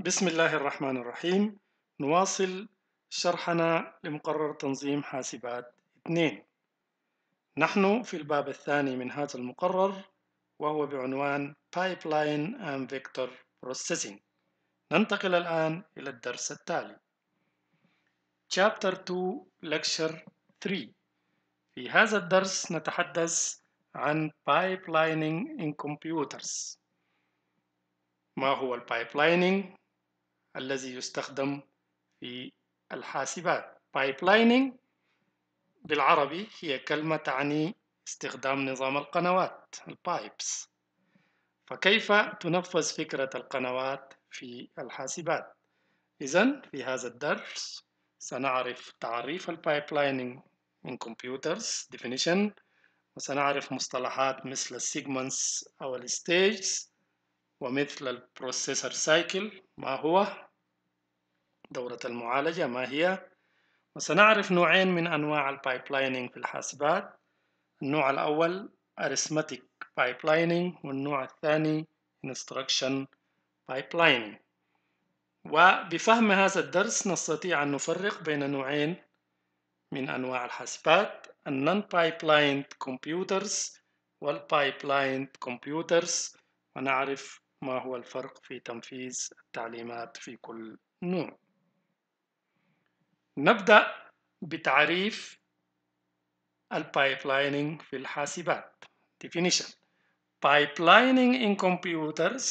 بسم الله الرحمن الرحيم نواصل شرحنا لمقرر تنظيم حاسبات 2 نحن في الباب الثاني من هذا المقرر وهو بعنوان Pipeline and Vector Processing ننتقل الآن إلى الدرس التالي Chapter 2 Lecture 3 في هذا الدرس نتحدث عن Pipelining in Computers ما هو البايبلايننج الذي يستخدم في الحاسبات pipelining بالعربي هي كلمة تعني استخدام نظام القنوات البايبس فكيف تنفذ فكرة القنوات في الحاسبات إذا في هذا الدرس سنعرف تعريف البايبلايننج من كمبيوترز definition وسنعرف مصطلحات مثل السيجمنتس أو الستيجز ومثل البروسيسور سايكل ما هو دورة المعالجة ما هي وسنعرف نوعين من أنواع البايبلايننج في الحاسبات النوع الأول arithmetic pipelining والنوع الثاني instruction pipelining وبفهم هذا الدرس نستطيع أن نفرق بين نوعين من أنواع الحاسبات النون بايبلايند كمبيوترز والبايبلايند كمبيوترز ونعرف ما هو الفرق في تنفيذ التعليمات في كل نوع نبدأ بتعريف البايبلايننج في الحاسبات definition pipelining in computers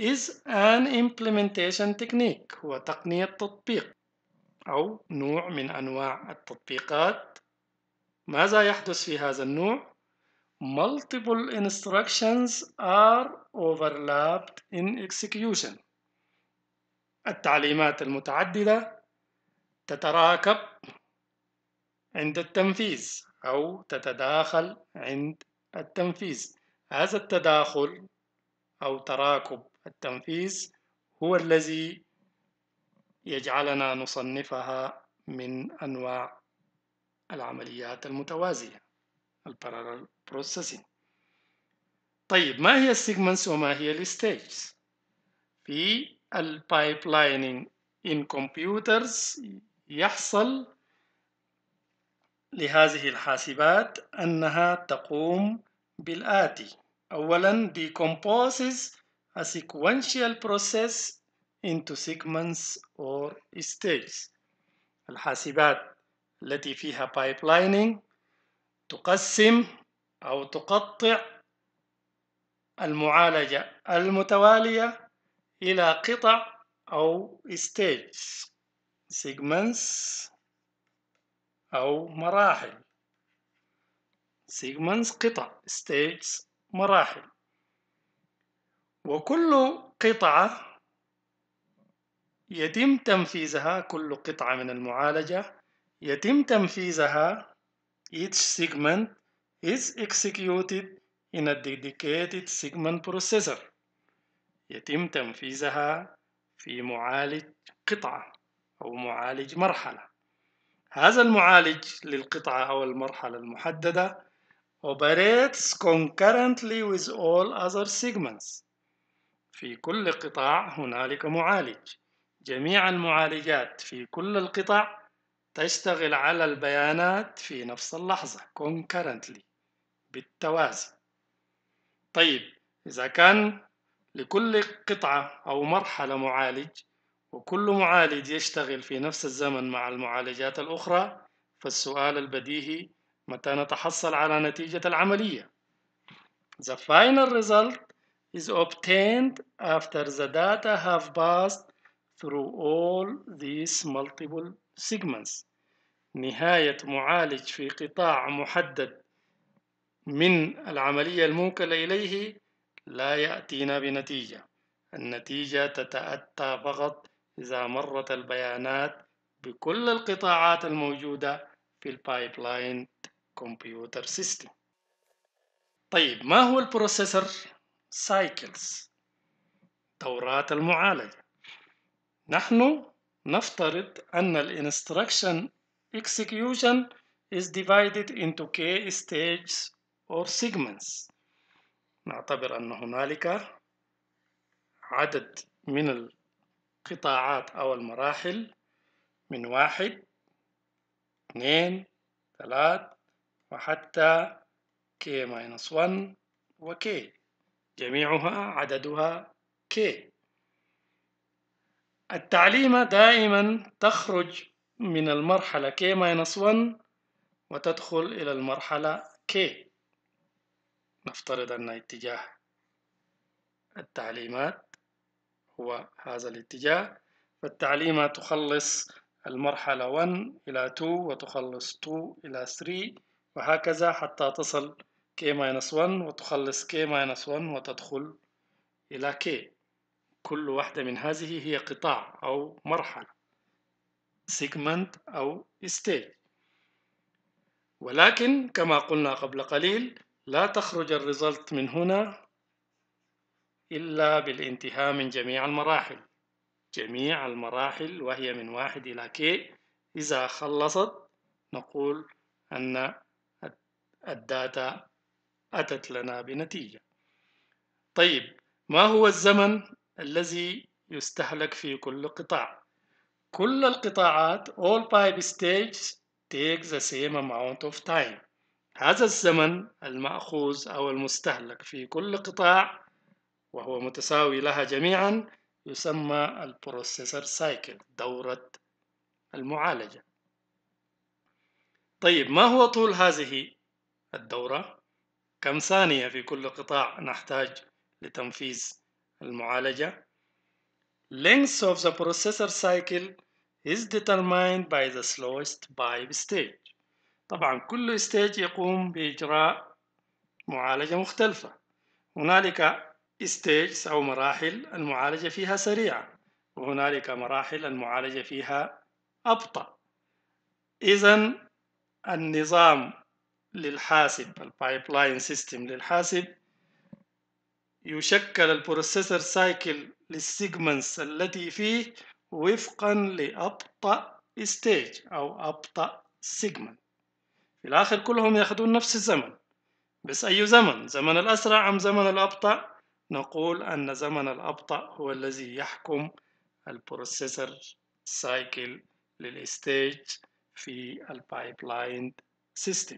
is an implementation technique هو تقنية تطبيق أو نوع من أنواع التطبيقات ماذا يحدث في هذا النوع multiple instructions are overlapped in execution التعليمات المتعددة تتراكب عند التنفيذ أو تتداخل عند التنفيذ هذا التداخل أو تراكب التنفيذ هو الذي يجعلنا نصنفها من أنواع العمليات المتوازية البارالل بروسيسنج طيب ما هي السيجمنتس وما هي الستيجز في البايب لايننج ان كمبيوترز يحصل لهذه الحاسبات أنها تقوم بالآتي أولا decomposes a sequential process into segments or stages الحاسبات التي فيها pipelining تقسم أو تقطع المعالجة المتوالية إلى قطع أو stages segments أو مراحل segments قطع stages مراحل وكل قطعة يتم تنفيذها كل قطعة من المعالجة يتم تنفيذها Each segment is executed in a dedicated segment processor يتم تنفيذها في معالج قطعة أو معالج مرحلة هذا المعالج للقطعة أو المرحلة المحددة operates concurrently with all other segments في كل قطاع هنالك معالج جميع المعالجات في كل القطع تشتغل على البيانات في نفس اللحظة concurrently بالتوازي طيب إذا كان لكل قطعة أو مرحلة معالج وكل معالج يشتغل في نفس الزمن مع المعالجات الأخرى فالسؤال البديهي متى نتحصل على نتيجة العملية The final result is obtained after the data have passed through all these multiple سيجمنتس نهاية معالج في قطاع محدد من العملية الموكلة إليه لا يأتينا بنتيجة النتيجة تتأتى فقط إذا مرت البيانات بكل القطاعات الموجودة في البايبلاين كمبيوتر سيستم طيب ما هو البروسيسور سايكلز دورات المعالجة نحن نفترض أن الـ instruction execution is divided into k stages or segments نعتبر أن هنالك عدد من القطاعات أو المراحل من واحد اثنين ثلاث وحتى k-1 و k جميعها عددها k التعليمة دائما تخرج من المرحلة k-1 وتدخل إلى المرحلة k نفترض أن اتجاه التعليمات هو هذا الاتجاه فالتعليمة تخلص المرحلة 1 إلى 2 وتخلص 2 إلى 3 وهكذا حتى تصل k-1 وتخلص k-1 وتدخل إلى k كل واحدة من هذه هي قطاع أو مرحلة سيجمنت أو ستيج ولكن كما قلنا قبل قليل لا تخرج الريزلت من هنا إلا بالانتهاء من جميع المراحل جميع المراحل وهي من واحد إلى كي إذا خلصت نقول أن الداتا أتت لنا بنتيجة طيب ما هو الزمن الذي يستهلك في كل قطاع كل القطاعات all pipe stages take the same amount of time هذا الزمن المأخوذ أو المستهلك في كل قطاع وهو متساوي لها جميعا يسمى البروسيسر سايكل دورة المعالجة طيب ما هو طول هذه الدورة؟ كم ثانية في كل قطاع نحتاج لتنفيذ المعالجة length of the processor cycle is determined by the slowest pipe stage طبعا كل stage يقوم بإجراء معالجة مختلفة هنالك stages أو مراحل المعالجة فيها سريعة وهنالك مراحل المعالجة فيها أبطأ إذا النظام للحاسب البايب لاين سيستم للحاسب يشكل البروسيسور سايكل للسيجمنتس التي فيه وفقا لأبطأ ستيج أو أبطأ سيجمنت في الآخر كلهم يأخذون نفس الزمن بس أي زمن زمن الأسرع أم زمن الأبطأ نقول أن زمن الأبطأ هو الذي يحكم البروسيسور سايكل للستيج في البايبلاين سيستم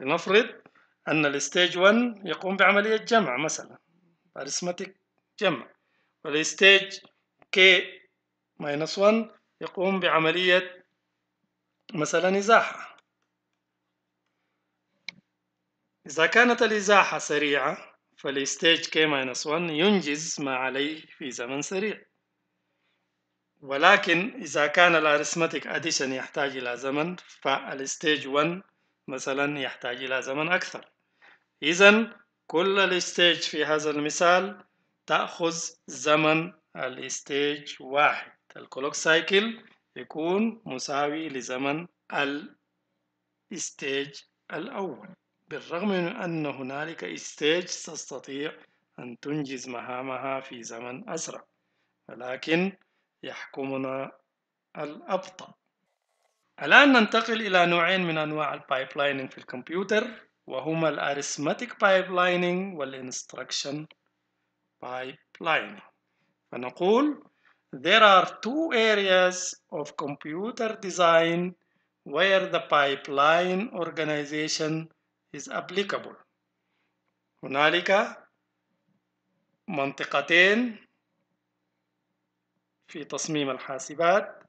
لنفرض أن الستيج 1 يقوم بعملية جمع مثلا arithmetic جمع والستيج k minus 1 يقوم بعملية مثلا إزاحة إذا كانت الإزاحة سريعة فالستيج k minus 1 ينجز ما عليه في زمن سريع ولكن إذا كان الأرثمتيك أديشن يحتاج إلى زمن فالستيج 1 مثلا يحتاج إلى زمن أكثر إذا كل الستيج في هذا المثال تأخذ زمن الستيج واحد الكلوك سايكل يكون مساوي لزمن الستيج الأول بالرغم من أن هنالك ستيج تستطيع أن تنجز مهامها في زمن أسرع ولكن يحكمنا الأبطأ الآن ننتقل إلى نوعين من أنواع البايبلاينينج في الكمبيوتر وهما الاريثماتيك pipeline Instruction pipeline فنقول there are two areas of computer design where the pipeline organization is applicable هنالك منطقتين في تصميم الحاسبات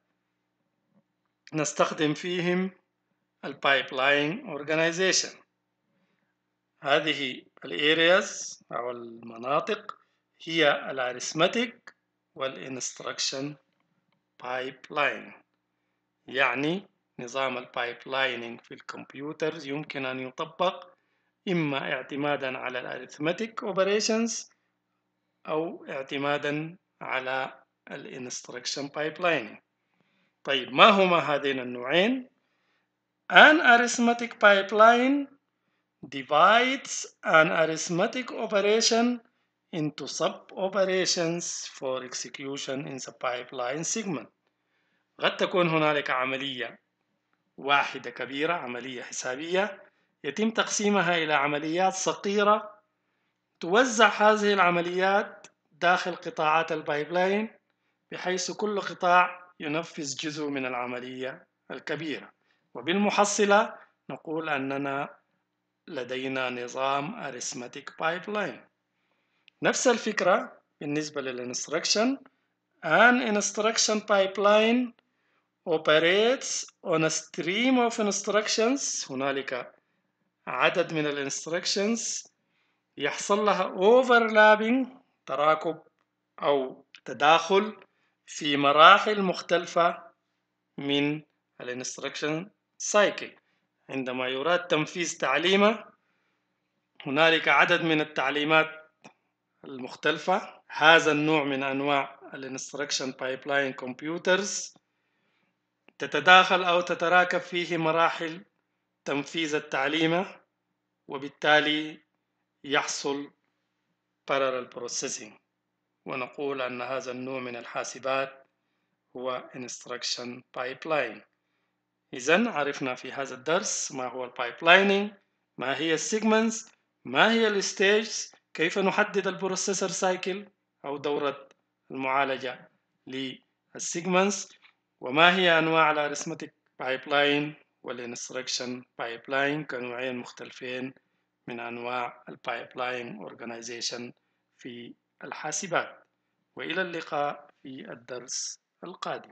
نستخدم فيهم الـ Pipeline organization هذه الارياز أو المناطق هي الاريثماتيك والانستراكشن بايبلاين يعني نظام البايبلايننج في الكمبيوتر يمكن أن يطبق إما اعتمادا على الاريثماتيك اوبريشنز أو اعتمادا على الانستراكشن بايبلايننج طيب ما هما هذين النوعين؟ An arithmetic pipeline divides an arithmetic operation into sub-operations for execution in the pipeline segment. قد تكون هنالك عملية واحدة كبيرة عملية حسابية يتم تقسيمها إلى عمليات صغيرة توزع هذه العمليات داخل قطاعات البايبلاين بحيث كل قطاع ينفذ جزء من العملية الكبيرة وبالمحصلة نقول أننا لدينا نظام arithmetic pipeline نفس الفكرة بالنسبة لل instruction an instruction pipeline operates on a stream of instructions هنالك عدد من ال instructions يحصل لها overlapping تراكب أو تداخل في مراحل مختلفة من ال instruction cycle عندما يراد تنفيذ تعليمه هنالك عدد من التعليمات المختلفة هذا النوع من أنواع ال Instruction Pipeline Computers تتداخل أو تتراكب فيه مراحل تنفيذ التعليمة وبالتالي يحصل parallel processing ونقول أن هذا النوع من الحاسبات هو Instruction Pipeline إذا عرفنا في هذا الدرس ما هو البايبلايننج ما هي السيجمنتس ما هي الستيجز كيف نحدد البروسيسور سايكل أو دورة المعالجة للسيجمنتس وما هي أنواع الاريثمتيك بايبلاين والانستركشن بايبلاين كنوعين مختلفين من أنواع البايبلاين أورجنايزيشن في الحاسبات وإلى اللقاء في الدرس القادم